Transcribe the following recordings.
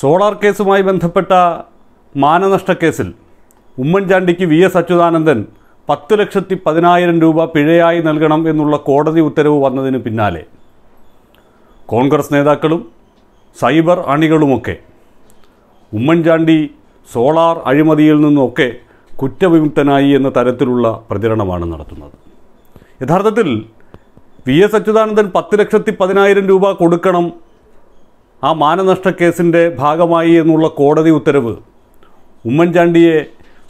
solar കേസുമായി ബന്ധപ്പെട്ട മാനനഷ്ട കേസിൽ ഉമ്മൻചാണ്ടിക്ക് വി എസ് അച്യുതാനന്ദൻ പത്ത് ലക്ഷത്തി പതിനായിരം രൂപ പിഴയായി നൽകണം എന്നുള്ള കോടതി ഉത്തരവ് വന്നതിന് പിന്നാലെ കോൺഗ്രസ് നേതാക്കളും സൈബർ അണികളുമൊക്കെ ഉമ്മൻചാണ്ടി സോളാർ അഴിമതിയിൽ നിന്നൊക്കെ കുറ്റവിമുക്തനായി എന്ന തരത്തിലുള്ള പ്രചരണമാണ് നടത്തുന്നത് യഥാർത്ഥത്തിൽ വി എസ് അച്യുതാനന്ദൻ പത്ത് ലക്ഷത്തി പതിനായിരം രൂപ കൊടുക്കണം ആ മാനനഷ്ട കേസിൻ്റെ ഭാഗമായി എന്നുള്ള കോടതി ഉത്തരവ് ഉമ്മൻചാണ്ടിയെ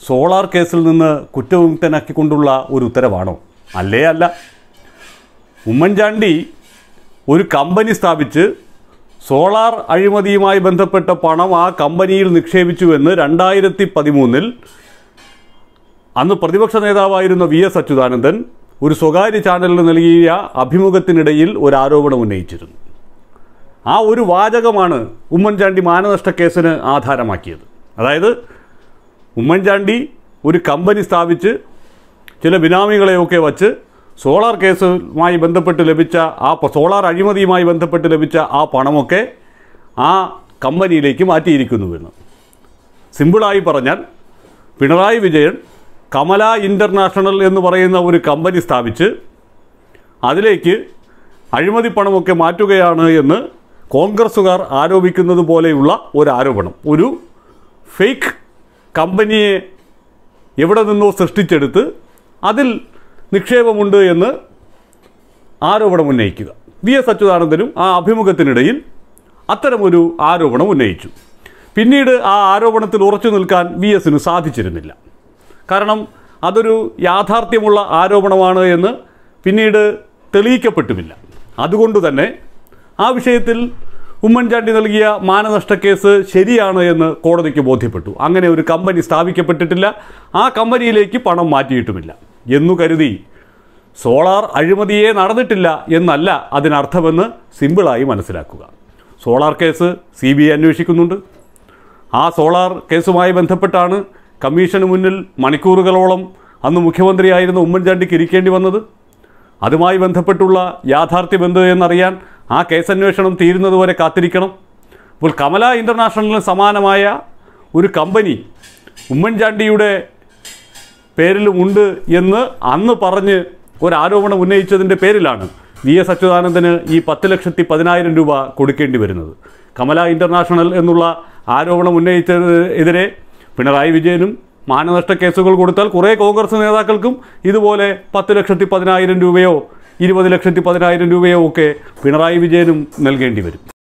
സോളാർ കേസിൽ നിന്ന് കുറ്റവിമുക്തനാക്കിക്കൊണ്ടുള്ള ഒരു ഉത്തരവാണോ അല്ലേ അല്ല ഉമ്മൻചാണ്ടി ഒരു കമ്പനി സ്ഥാപിച്ച് സോളാർ അഴിമതിയുമായി ബന്ധപ്പെട്ട പണം ആ കമ്പനിയിൽ നിക്ഷേപിച്ചുവെന്ന് രണ്ടായിരത്തി പതിമൂന്നിൽ അന്ന് പ്രതിപക്ഷ നേതാവായിരുന്ന വി എസ് അച്യുതാനന്ദൻ ഒരു സ്വകാര്യ ചാനലിന് നൽകിയ അഭിമുഖത്തിനിടയിൽ ഒരു ആരോപണം ഉന്നയിച്ചിരുന്നു ആ ഒരു വാചകമാണ് ഉമ്മൻചാണ്ടി മാനനഷ്ട കേസിന് ആധാരമാക്കിയത് അതായത് ഉമ്മൻചാണ്ടി ഒരു കമ്പനി സ്ഥാപിച്ച് ചില ബിനാമികളെയൊക്കെ വച്ച് സോളാർ കേസുമായി ബന്ധപ്പെട്ട് ലഭിച്ച ആ സോളാർ അഴിമതിയുമായി ബന്ധപ്പെട്ട് ലഭിച്ച ആ പണമൊക്കെ ആ കമ്പനിയിലേക്ക് മാറ്റിയിരിക്കുന്നുവെന്ന് സിമ്പിളായി പറഞ്ഞാൽ പിണറായി വിജയൻ കമല ഇൻ്റർനാഷണൽ എന്ന് പറയുന്ന ഒരു കമ്പനി സ്ഥാപിച്ച് അതിലേക്ക് അഴിമതി പണമൊക്കെ മാറ്റുകയാണ് എന്ന് കോൺഗ്രസ്സുകാർ ആരോപിക്കുന്നത് പോലെയുള്ള ഒരു ആരോപണം ഒരു ഫേക്ക് കമ്പനിയെ എവിടെ നിന്നോ സൃഷ്ടിച്ചെടുത്ത് അതിൽ നിക്ഷേപമുണ്ട് എന്ന് ആരോപണം ഉന്നയിക്കുക വി എസ് അച്യുതാനന്ദനും ആ അഭിമുഖത്തിനിടയിൽ അത്തരമൊരു ആരോപണം ഉന്നയിച്ചു പിന്നീട് ആ ആരോപണത്തിൽ ഉറച്ചു നിൽക്കാൻ വി എസിന് സാധിച്ചിരുന്നില്ല കാരണം അതൊരു യാഥാർത്ഥ്യമുള്ള ആരോപണമാണ് എന്ന് പിന്നീട് തെളിയിക്കപ്പെട്ടുമില്ല അതുകൊണ്ട് തന്നെ ആ വിഷയത്തിൽ ഉമ്മൻചാണ്ടി നൽകിയ മാനനഷ്ട കേസ് ശരിയാണ് എന്ന് കോടതിക്ക് ബോധ്യപ്പെട്ടു അങ്ങനെ ഒരു കമ്പനി സ്ഥാപിക്കപ്പെട്ടിട്ടില്ല ആ കമ്പനിയിലേക്ക് പണം മാറ്റിയിട്ടുമില്ല എന്നു കരുതി സോളാർ അഴിമതിയെ നടന്നിട്ടില്ല എന്നല്ല അതിനർത്ഥമെന്ന് സിമ്പിളായി മനസ്സിലാക്കുക solar case C B I അന്വേഷിക്കുന്നുണ്ട് ആ സോളാർ കേസുമായി ബന്ധപ്പെട്ടാണ് കമ്മീഷന് മുന്നിൽ മണിക്കൂറുകളോളം അന്ന് മുഖ്യമന്ത്രിയായിരുന്ന ഉമ്മൻചാണ്ടിക്ക് ഇരിക്കേണ്ടി വന്നത് അതുമായി ബന്ധപ്പെട്ടുള്ള യാഥാർത്ഥ്യമെന്ത് എന്നറിയാൻ ആ കേസന്വേഷണം തീരുന്നതുവരെ കാത്തിരിക്കണം അപ്പോൾ കമല ഇൻ്റർനാഷണലിന് സമാനമായ ഒരു കമ്പനി ഉമ്മൻചാണ്ടിയുടെ ഉണ്ട് എന്ന് അന്ന് പറഞ്ഞ് ഒരാരോപണം ഉന്നയിച്ചതിൻ്റെ പേരിലാണ് വി എസ് അച്യുതാനന്ദന് ഈ പത്ത് ലക്ഷത്തി പതിനായിരം രൂപ കൊടുക്കേണ്ടി വരുന്നത് കമല ഇൻ്റർനാഷണൽ എന്നുള്ള ആരോപണം ഉന്നയിച്ചതിനെതിരെ പിണറായി വിജയനും മാനനഷ്ട കേസുകൾ കൊടുത്താൽ കുറേ കോൺഗ്രസ് നേതാക്കൾക്കും ഇതുപോലെ പത്ത് ലക്ഷത്തി പതിനായിരം രൂപയോ ഇരുപത് ലക്ഷത്തി പതിനായിരം രൂപയോ ഒക്കെ പിണറായി വിജയനും നൽകേണ്ടി വരും